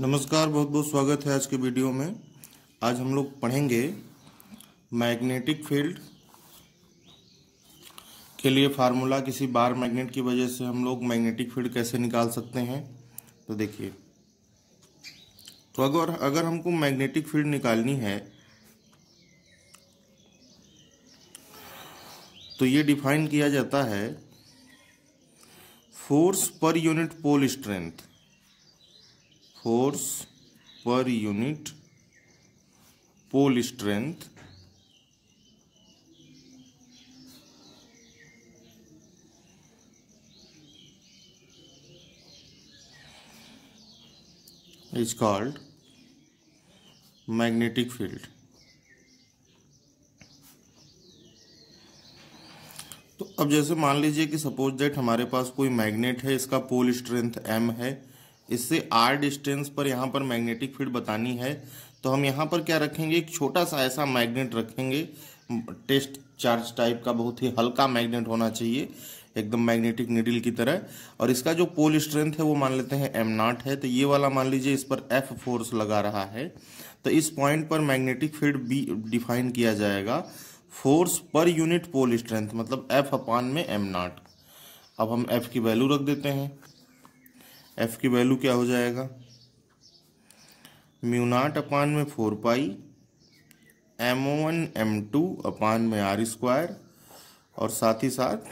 नमस्कार बहुत बहुत स्वागत है आज के वीडियो में आज हम लोग पढ़ेंगे मैग्नेटिक फील्ड के लिए फार्मूला किसी बार मैग्नेट की वजह से हम लोग मैग्नेटिक फील्ड कैसे निकाल सकते हैं तो देखिए तो अगर अगर हमको मैग्नेटिक फील्ड निकालनी है तो ये डिफाइन किया जाता है force per unit pole strength force per unit pole strength is called magnetic field तो अब जैसे मान लीजिए कि सपोज दैट हमारे पास कोई मैग्नेट है इसका पोल स्ट्रेंथ एम है इससे आर डिस्टेंस पर यहाँ पर मैग्नेटिक फील्ड बतानी है तो हम यहाँ पर क्या रखेंगे एक छोटा सा ऐसा मैग्नेट रखेंगे टेस्ट चार्ज टाइप का बहुत ही हल्का मैग्नेट होना चाहिए एकदम मैग्नेटिक निडिल की तरह और इसका जो पोल स्ट्रेंथ है वो मान लेते हैं एम नॉट है तो ये वाला मान लीजिए इस पर एफ फोर्स लगा रहा है तो इस पॉइंट पर मैग्नेटिक फील्ड बी डिफाइन किया जाएगा force per unit pole strength मतलब एफ अपान में एम नॉट अब हम एफ की वैल्यू रख देते हैं एफ की वैल्यू क्या हो जाएगा म्यूनाट अपान में four pi M O one M two upon में आर स्क्वायर और साथ ही साथ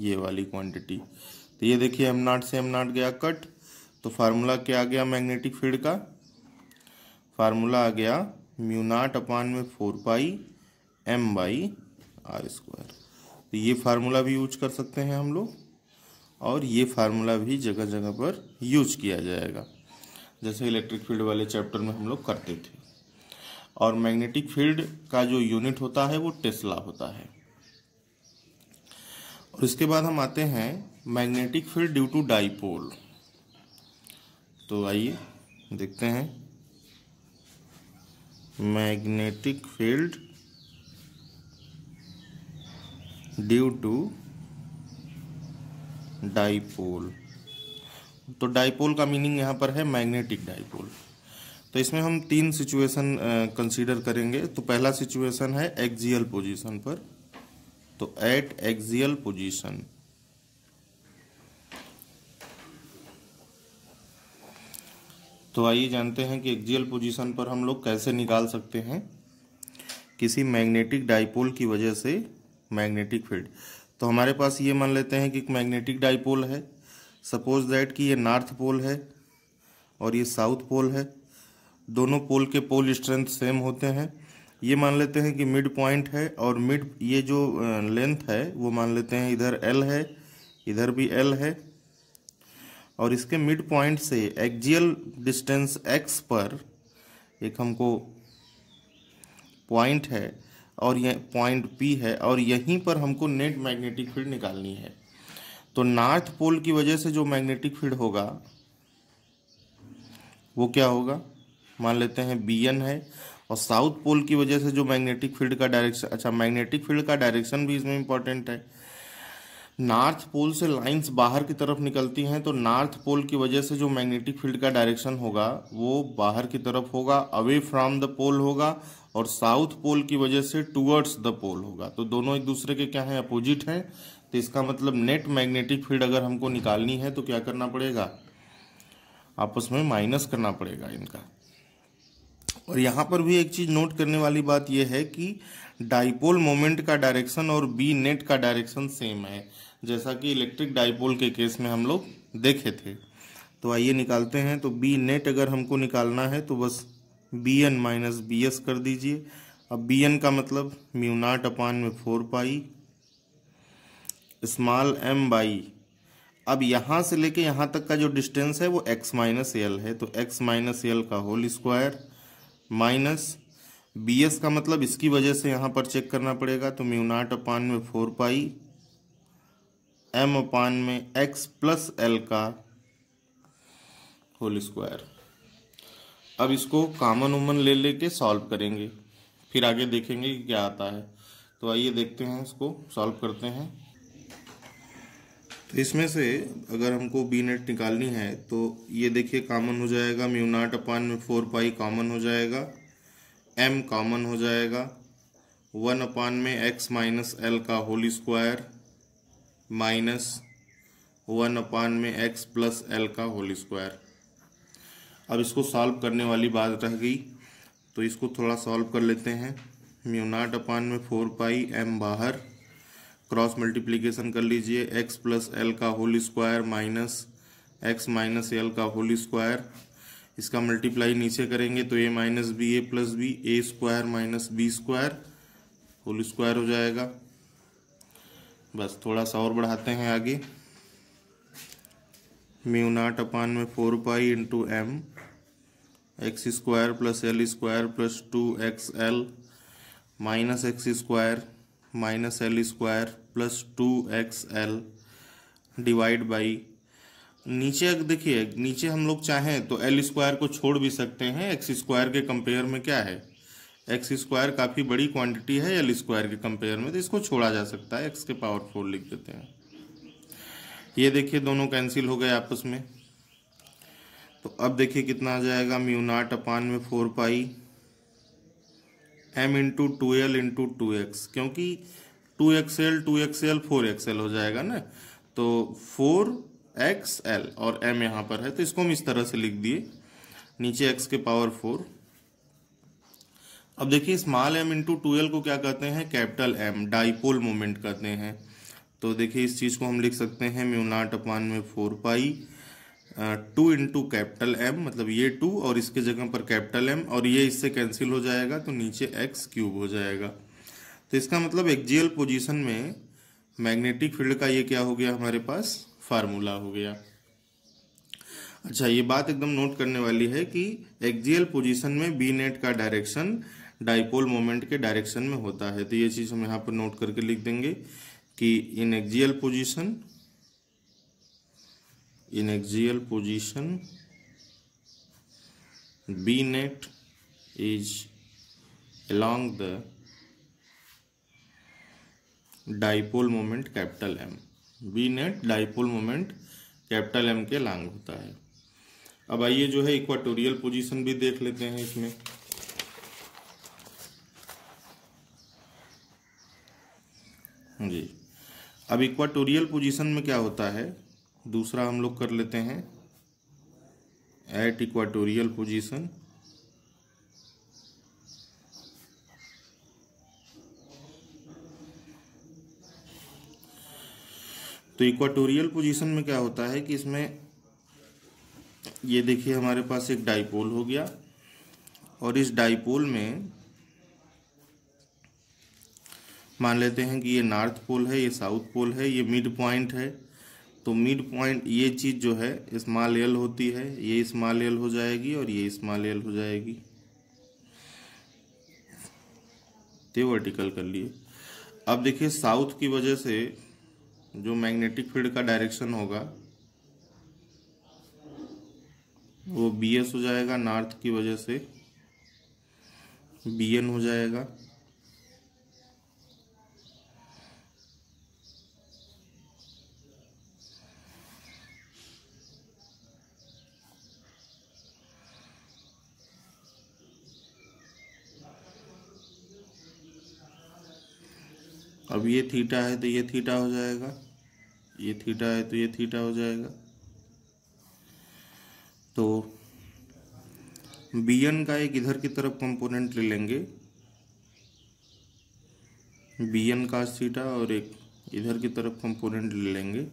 ये वाली क्वांटिटी तो ये देखिए एम नाट से एम नाट गया कट तो फार्मूला क्या आ गया मैग्नेटिक फील्ड का फार्मूला आ गया म्यूनाट अपान में four pi M by R square तो ये फार्मूला भी यूज कर सकते हैं हम लोग और ये फार्मूला भी जगह जगह पर यूज किया जाएगा जैसे इलेक्ट्रिक फील्ड वाले चैप्टर में हम लोग करते थे और मैग्नेटिक फील्ड का जो यूनिट होता है वो टेस्ला होता है और इसके बाद हम आते हैं magnetic field due to dipole तो आइए देखते हैं magnetic field due to dipole तो डाइपोल का मीनिंग यहाँ पर है मैग्नेटिक डाइपोल तो इसमें हम तीन सिचुएशन कंसीडर करेंगे तो पहला सिचुएशन है एक्जियल पोजीशन पर तो एट एक्जियल पोजीशन तो आइए जानते हैं कि एक्जियल पोजीशन पर हम लोग कैसे निकाल सकते हैं किसी मैग्नेटिक डाइपोल की वजह से मैग्नेटिक फील्ड तो हमारे पास ये मान लेते हैं कि एक मैग्नेटिक डाइपोल है सपोज दैट कि ये नॉर्थ पोल है और ये साउथ पोल है दोनों पोल के पोल स्ट्रेंथ सेम होते हैं ये मान लेते हैं कि मिड पॉइंट है और मिड ये जो लेंथ है वो मान लेते हैं इधर एल है इधर भी एल है और इसके मिड पॉइंट से एक्जियल डिस्टेंस एक्स पर एक हमको पॉइंट है और यह पॉइंट पी है और यहीं पर हमको नेट मैग्नेटिक फील्ड निकालनी है तो नॉर्थ पोल की वजह से जो मैग्नेटिक फील्ड होगा वो क्या होगा मान लेते हैं बी एन है और साउथ पोल की वजह से जो मैग्नेटिक फील्ड का डायरेक्शन अच्छा मैग्नेटिक फील्ड का डायरेक्शन भी इसमें इंपॉर्टेंट है नॉर्थ पोल से लाइंस बाहर की तरफ निकलती हैं तो नॉर्थ पोल की वजह से जो मैग्नेटिक फील्ड का डायरेक्शन होगा वो बाहर की तरफ होगा अवे फ्रॉम द पोल होगा और साउथ पोल की वजह से टूवर्ड्स द पोल होगा तो दोनों एक दूसरे के क्या हैं अपोजिट हैं तो इसका मतलब नेट मैग्नेटिक फील्ड अगर हमको निकालनी है तो क्या करना पड़ेगा आपस में माइनस करना पड़ेगा इनका और यहाँ पर भी एक चीज़ नोट करने वाली बात यह है कि डाइपोल मोमेंट का डायरेक्शन और बी नेट का डायरेक्शन सेम है जैसा कि इलेक्ट्रिक डाइपोल के केस में हम लोग देखे थे तो आइए निकालते हैं तो बी नेट अगर हमको निकालना है तो बस B N minus B S कर दीजिए अब बी एन का मतलब म्यूनाट अपान में four pi small M by अब यहाँ से लेके यहाँ तक का जो डिस्टेंस है वो एक्स माइनस एल है तो एक्स माइनस एल का whole square minus B S का मतलब इसकी वजह से यहाँ पर चेक करना पड़ेगा तो म्यूनाट अपान में फोर पाई एम अपान में एक्स प्लस एल का होल स्क्वायर अब इसको कामन उमन ले लेके सॉल्व करेंगे फिर आगे देखेंगे कि क्या आता है तो आइए देखते हैं इसको सॉल्व करते हैं तो इसमें से अगर हमको बी नेट निकालनी है तो ये देखिए कॉमन हो जाएगा म्यू नाट अपान में फोर पाई कॉमन हो जाएगा एम कॉमन हो जाएगा वन अपान में एक्स माइनस एल का whole square minus one upon में एक्स प्लस एल का होल स्क्वायर अब इसको सॉल्व करने वाली बात रह गई तो इसको थोड़ा सॉल्व कर लेते हैं म्यूनाट अपान में फोर पाई एम बाहर क्रॉस मल्टीप्लीकेशन कर लीजिए एक्स प्लस एल का whole square minus X minus L का होल स्क्वायर इसका मल्टीप्लाई नीचे करेंगे तो A minus B A plus B A square minus B square whole square हो जाएगा बस थोड़ा सा और बढ़ाते हैं आगे म्यू नाट अपान में four pi into M X square plus L square plus two X L minus X square minus L square plus two X L divide by नीचे देखिए नीचे हम लोग चाहें तो एल स्क्वायर को छोड़ भी सकते हैं एक्स स्क्वायर के कंपेयर में क्या है एक्स स्क्वायर काफ़ी बड़ी क्वांटिटी है एल स्क्वायर के कंपेयर में तो इसको छोड़ा जा सकता है एक्स के पावर फोर लिख देते हैं ये देखिए दोनों कैंसिल हो गए आपस में तो अब देखिए कितना आ जाएगा म्यू नाट अपान में four pi M into two L into two X क्योंकि two X L two X L four X L हो जाएगा ना तो फोर एक्स एल और एम यहां पर है तो इसको हम इस तरह से लिख दिए नीचे एक्स के पावर फोर अब देखिए small M into two L को क्या कहते हैं कैपिटल एम डाइपोल मोमेंट कहते हैं तो देखिए इस चीज़ को हम लिख सकते हैं म्यू नाट अपान में four pi two into capital M मतलब ये टू और इसके जगह पर कैपिटल एम और ये इससे कैंसिल हो जाएगा तो नीचे एक्स क्यूब हो जाएगा तो इसका मतलब एक्जियल पोजिशन में मैग्नेटिक फील्ड का ये क्या हो गया हमारे पास फार्मूला हो गया अच्छा ये बात एकदम नोट करने वाली है कि एक्जियल पोजीशन में बी नेट का डायरेक्शन डाइपोल मोमेंट के डायरेक्शन में होता है तो ये चीज़ हम यहाँ पर नोट करके लिख देंगे कि in axial position in axial position B net is along the dipole moment capital M B net dipole moment capital M के लांग होता है अब आइए जो है इक्वाटोरियल पोजीशन भी देख लेते हैं इसमें जी अब इक्वाटोरियल पोजीशन में क्या होता है दूसरा हम लोग कर लेते हैं एट इक्वाटोरियल पोजीशन तो इक्वाटोरियल पोजीशन में क्या होता है कि इसमें ये देखिए हमारे पास एक डाइपोल हो गया और इस डाइपोल में मान लेते हैं कि ये नॉर्थ पोल है ये साउथ पोल है ये मिड पॉइंट है तो मिड पॉइंट ये चीज़ जो है स्मॉल एल होती है ये स्मॉल एल हो जाएगी और ये स्मॉल एल हो जाएगी ते वर्टिकल कर लिए अब देखिए साउथ की वजह से जो मैग्नेटिक फील्ड का डायरेक्शन होगा वो बी एस हो जाएगा नॉर्थ की वजह से बी एन हो जाएगा थीटा है तो ये थीटा हो जाएगा ये थीटा है तो ये थीटा हो जाएगा तो बी एन का एक इधर की तरफ कंपोनेंट ले लेंगे बी एन का थीटा और एक इधर की तरफ कंपोनेंट ले लेंगे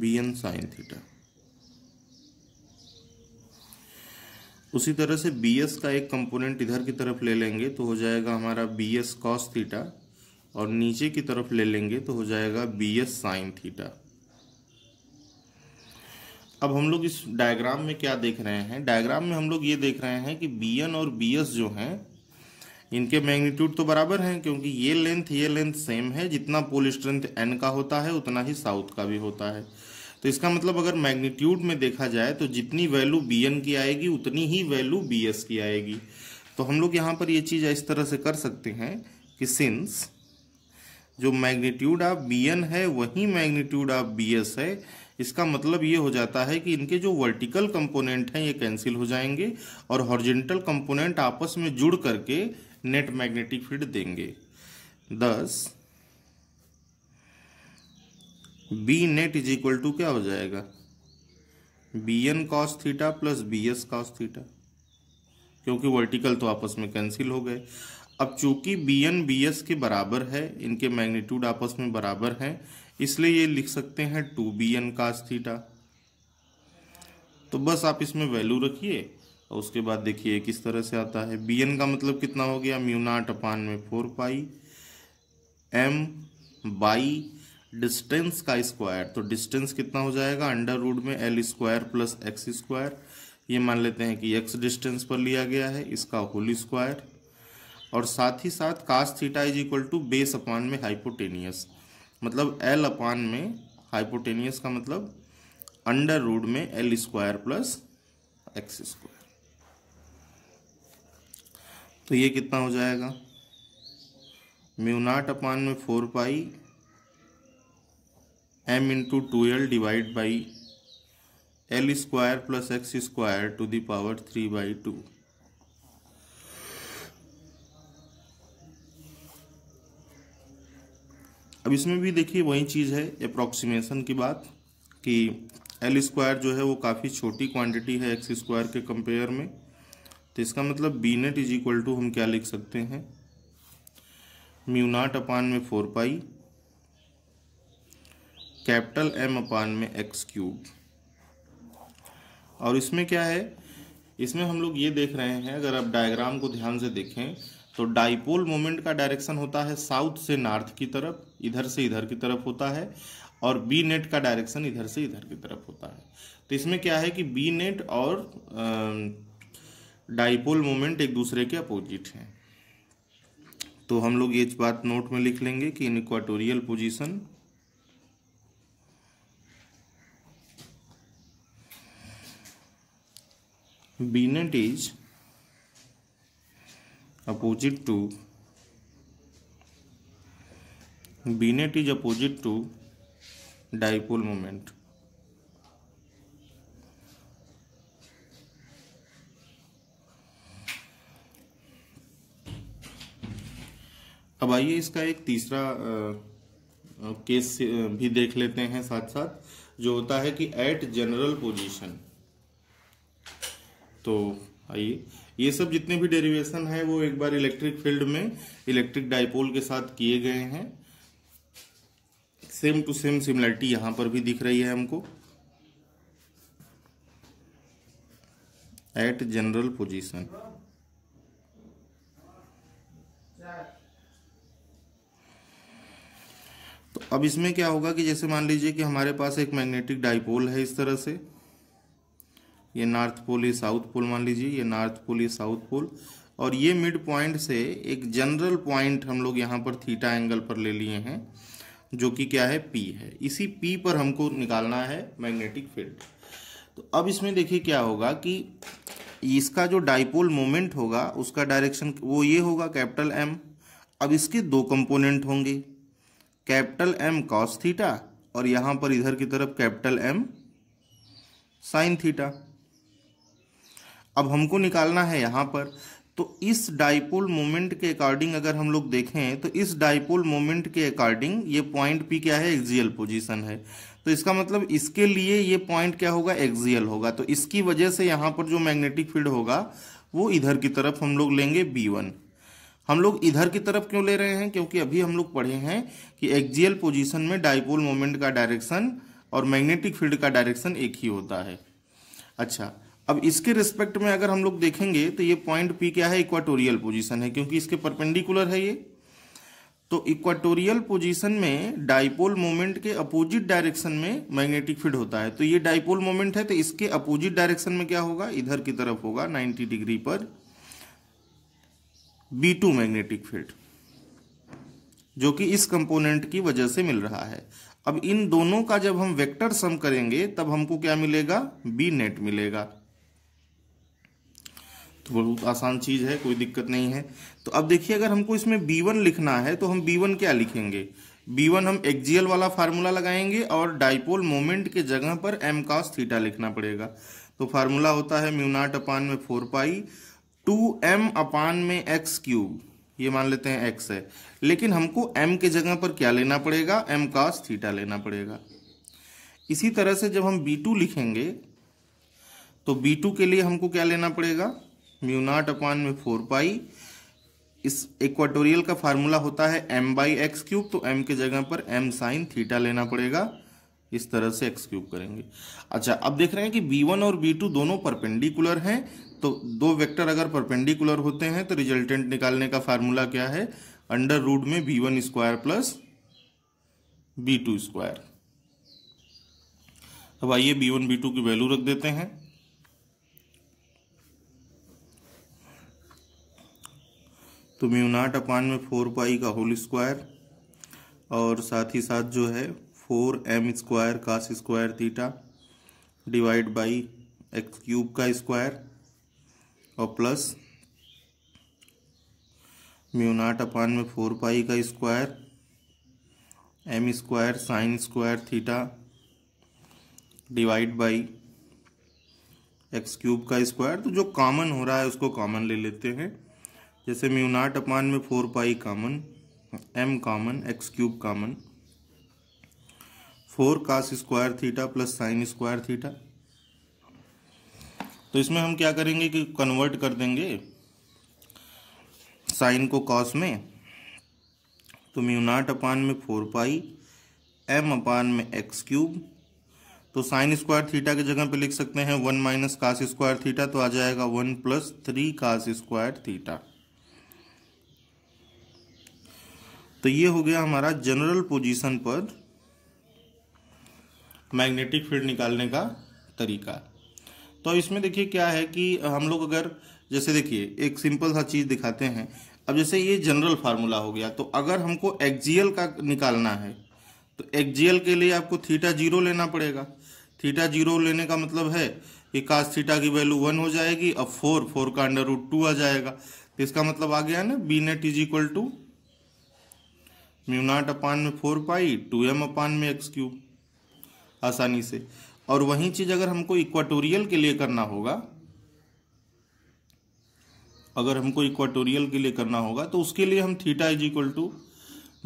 बी एन साइन थीटा उसी तरह से बी एस का एक कंपोनेंट इधर की तरफ ले लेंगे तो हो जाएगा हमारा बी एस कॉस थीटा और नीचे की तरफ ले लेंगे तो हो जाएगा बी एस साइन थीटा अब हम लोग इस डायग्राम में क्या देख रहे हैं डायग्राम में हम लोग ये देख रहे हैं कि बी एन और बी एस जो हैं इनके मैग्नीट्यूड तो बराबर हैं क्योंकि ये लेंथ ये लेंथ सेम है जितना पोल स्ट्रेंथ एन का होता है उतना ही साउथ का भी होता है तो इसका मतलब अगर मैग्नीट्यूड में देखा जाए तो जितनी वैल्यू बी एन की आएगी उतनी ही वैल्यू बी एस की आएगी तो हम लोग यहाँ पर ये चीज़ इस तरह से कर सकते हैं कि सिंस जो मैग्नीट्यूड ऑफ बी एन है वही मैग्नीट्यूड ऑफ बी एस है इसका मतलब ये हो जाता है कि इनके जो वर्टिकल कंपोनेंट हैं ये कैंसिल हो जाएंगे और हॉर्जेंटल कंपोनेंट आपस में जुड़ करके नेट मैग्नेटिक फील्ड देंगे thus B net is equal to क्या हो जाएगा B N cos theta plus B S cos theta क्योंकि वर्टिकल तो आपस में कैंसिल हो गए अब चूंकि बी एन बी एस के बराबर है इनके मैग्नीट्यूड आपस में बराबर हैं इसलिए ये लिख सकते हैं two B N cos theta तो बस आप इसमें वैल्यू रखिए और उसके बाद देखिए किस तरह से आता है बी एन का मतलब कितना हो गया म्यूनाट अपान में four pi M by distance का स्क्वायर तो डिस्टेंस कितना हो जाएगा अंडर रूड में L square plus X square ये मान लेते हैं कि एक्स डिस्टेंस पर लिया गया है इसका होल स्क्वायर और साथ ही साथ cos theta is equal to base upon में हाइपोटेनियस मतलब एल अपान में हाइपोटेनियस का मतलब अंडर रूड में L square plus X square तो ये कितना हो जाएगा म्यूनाट अपान में four pi M into two L divide by L square plus X square to the power three by two अब इसमें भी देखिए वही चीज़ है अप्रॉक्सीमेशन की बात कि एल स्क्वायर जो है वो काफ़ी छोटी क्वांटिटी है एक्स स्क्वायर के कंपेयर में तो इसका मतलब B net is equal to हम क्या लिख सकते हैं म्यूनाट अपान में four pi capital M upon में एक्स क्यूब और इसमें क्या है इसमें हम लोग ये देख रहे हैं अगर आप डायग्राम को ध्यान से देखें तो डाइपोल मोमेंट का डायरेक्शन होता है साउथ से नॉर्थ की तरफ इधर से इधर की तरफ होता है और बी नेट का डायरेक्शन इधर से इधर की तरफ होता है तो इसमें क्या है कि बी नेट और डाइपोल मोमेंट एक दूसरे के अपोजिट हैं तो हम लोग ये बात नोट में लिख लेंगे कि in equatorial position B net is opposite to B net is opposite to dipole moment अब आइए इसका एक तीसरा आ, केस भी देख लेते हैं साथ साथ जो होता है कि एट जनरल पोजीशन तो आइए ये सब जितने भी डेरिवेशन है वो एक बार इलेक्ट्रिक फील्ड में इलेक्ट्रिक डाइपोल के साथ किए गए हैं सेम टू सेम सिमिलरिटी यहां पर भी दिख रही है हमको एट जनरल पोजीशन तो अब इसमें क्या होगा कि जैसे मान लीजिए कि हमारे पास एक मैग्नेटिक डाइपोल है इस तरह से ये नॉर्थ पोल ये साउथ पोल मान लीजिए ये नॉर्थ पोल ये साउथ पोल और ये मिड पॉइंट से एक जनरल पॉइंट हम लोग यहाँ पर थीटा एंगल पर ले लिए हैं जो कि क्या है पी है इसी पी पर हमको निकालना है मैग्नेटिक फील्ड तो अब इसमें देखिए क्या होगा कि इसका जो डाइपोल मोमेंट होगा उसका डायरेक्शन वो ये होगा कैपिटल एम अब इसके दो कंपोनेंट होंगे कैपिटल एम कॉस थीटा और यहाँ पर इधर की तरफ कैपिटल एम साइन थीटा अब हमको निकालना है यहाँ पर तो इस डाइपोल मोमेंट के अकॉर्डिंग अगर हम लोग देखें तो इस डाइपोल मोमेंट के अकॉर्डिंग ये पॉइंट पी क्या है एक्जियल पोजीशन है तो इसका मतलब इसके लिए ये पॉइंट क्या होगा एक्जियल होगा तो इसकी वजह से यहाँ पर जो मैग्नेटिक फील्ड होगा वो इधर की तरफ हम लोग लेंगे बी वन हम लोग इधर की तरफ क्यों ले रहे हैं क्योंकि अभी हम लोग पढ़े हैं कि एक्जियल पोजिशन में डाइपोल मोमेंट का डायरेक्शन और मैग्नेटिक फील्ड का डायरेक्शन एक ही होता है अच्छा अब इसके रिस्पेक्ट में अगर हम लोग देखेंगे तो ये पॉइंट पी क्या है इक्वाटोरियल पोजीशन है क्योंकि इसके परपेंडिकुलर है ये तो इक्वाटोरियल पोजीशन में डाइपोल मोमेंट के अपोजिट डायरेक्शन में मैग्नेटिक फील्ड होता है तो ये डाइपोल मोमेंट है तो इसके अपोजिट डायरेक्शन में क्या होगा इधर की तरफ होगा नाइन्टी डिग्री पर बी टू मैग्नेटिक फील्ड जो कि इस कंपोनेंट की वजह से मिल रहा है अब इन दोनों का जब हम वेक्टर सम करेंगे तब हमको क्या मिलेगा बी नेट मिलेगा तो बहुत आसान चीज़ है कोई दिक्कत नहीं है तो अब देखिए अगर हमको इसमें बी वन लिखना है तो हम बी वन क्या लिखेंगे बी वन हम एक्जियल वाला फार्मूला लगाएंगे और डाइपोल मोमेंट के जगह पर एम कास थीटा लिखना पड़ेगा तो फार्मूला होता है म्यूनाट अपान में four pi two M upon में एक्स क्यूब ये मान लेते हैं एक्स है लेकिन हमको एम के जगह पर क्या लेना पड़ेगा एम कास थीटा लेना पड़ेगा इसी तरह से जब हम बी टू लिखेंगे तो बी टू के लिए हमको क्या लेना पड़ेगा म्यूनाट अपान में फोर पाई इस इक्वाटोरियल का फार्मूला होता है एम बाई एक्स क्यूब तो एम के जगह पर एम साइन थीटा लेना पड़ेगा इस तरह से एक्स क्यूब करेंगे अच्छा अब देख रहे हैं कि बी वन और बी टू दोनों परपेंडिकुलर हैं तो दो वेक्टर अगर परपेंडिकुलर होते हैं तो रिजल्टेंट निकालने का फार्मूला क्या है अंडर रूट में B one square plus B two square अब आइए बी वन बी टू की वैल्यू रख देते हैं तो म्यू नाट अपान में फोर पाई का होल स्क्वायर और साथ ही साथ जो है four M square cos square theta divide by X cube का स्क्वायर और प्लस म्यू नाट अपान में फोर पाई का square M square sine square theta divide by X cube का स्क्वायर तो जो कॉमन हो रहा है उसको कॉमन ले लेते हैं जैसे म्यूनाट अपान में four pi common M common X cube common four cos square theta plus sine square theta तो इसमें हम क्या करेंगे कि कन्वर्ट कर देंगे साइन को कॉस में तो म्यूनाट अपान में फोर पाई एम अपान में एक्स क्यूब तो साइन स्क्वायर थीटा की जगह पे लिख सकते हैं one minus cos square theta तो आ जाएगा one plus three cos square theta तो ये हो गया हमारा जनरल पोजीशन पर मैग्नेटिक फील्ड निकालने का तरीका तो इसमें देखिए क्या है कि हम लोग अगर जैसे देखिए एक सिंपल सा चीज़ दिखाते हैं अब जैसे ये जनरल फार्मूला हो गया तो अगर हमको एक्जीएल का निकालना है तो एक्जीएल के लिए आपको थीटा जीरो लेना पड़ेगा थीटा जीरो लेने का मतलब है कि कास थीटा की वैल्यू वन हो जाएगी अब फोर फोर का अंडर रूट टू आ जाएगा तो इसका मतलब आ गया ना B net is equal to mu naught upon में four pi two M upon में एक्स क्यूब आसानी से और वही चीज़ अगर हमको इक्वाटोरियल के लिए करना होगा अगर हमको इक्वाटोरियल के लिए करना होगा तो उसके लिए हम theta is equal to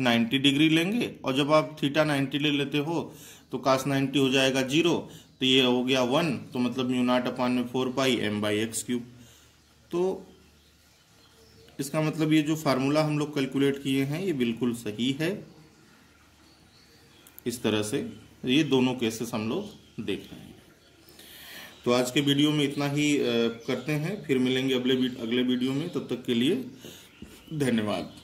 ninety degree लेंगे और जब आप थीटा नाइन्टी ले लेते हो तो कास नाइन्टी हो जाएगा जीरो तो ये हो गया वन तो मतलब म्यू नाट अपान में four pi M by X cube तो इसका मतलब ये जो फार्मूला हम लोग कैलकुलेट किए हैं ये बिल्कुल सही है इस तरह से ये दोनों केसेस हम लोग देख रहे हैं तो आज के वीडियो में इतना ही करते हैं फिर मिलेंगे अगले अगले वीडियो में तब तक के लिए धन्यवाद